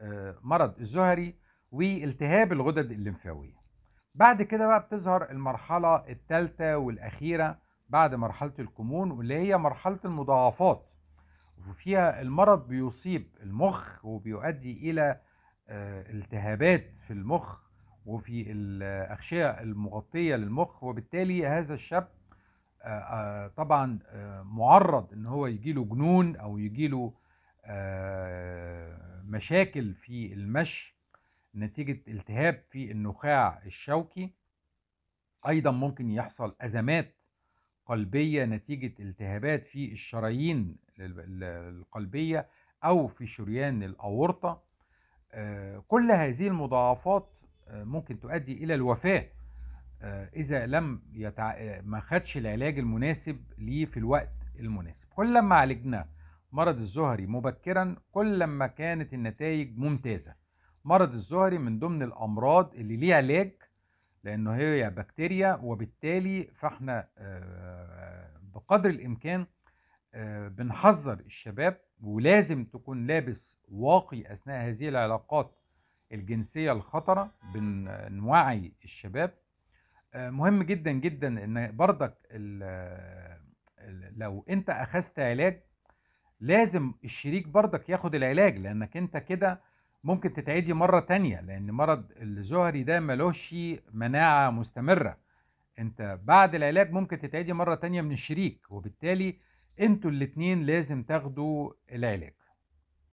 آه، مرض الزهري والتهاب الغدد الليمفاوية بعد كده بقى بتظهر المرحلة الثالثة والأخيرة بعد مرحلة الكمون واللي هي مرحلة المضاعفات وفيها المرض بيصيب المخ وبيؤدي إلى آه، التهابات في المخ وفي الأغشية المغطية للمخ وبالتالي هذا الشاب آه، طبعا معرض ان هو يجيله جنون او يجيله مشاكل في المشي نتيجة التهاب في النخاع الشوكي أيضا ممكن يحصل أزمات قلبية نتيجة التهابات في الشرايين القلبية أو في شريان الأورطة آه، كل هذه المضاعفات آه، ممكن تؤدي إلى الوفاة آه، إذا لم يتع... ما خدش العلاج المناسب ليه في الوقت المناسب كل ما عالجنا مرض الزهري مبكرا كل ما كانت النتائج ممتازة مرض الزهري من ضمن الأمراض اللي ليه علاج لأنه هي بكتيريا وبالتالي فاحنا آه، بقدر الإمكان آه، بنحذر الشباب ولازم تكون لابس واقي أثناء هذه العلاقات الجنسية الخطرة بنوعي الشباب آه، مهم جدا جدا ان بردك لو انت اخذت علاج لازم الشريك برضك ياخد العلاج لانك انت كده ممكن تتعدي مرة تانية لان مرض الزهري ده ملوش مناعة مستمرة انت بعد العلاج ممكن تتعدي مرة تانية من الشريك وبالتالي انتوا الاتنين لازم تاخدوا العلاج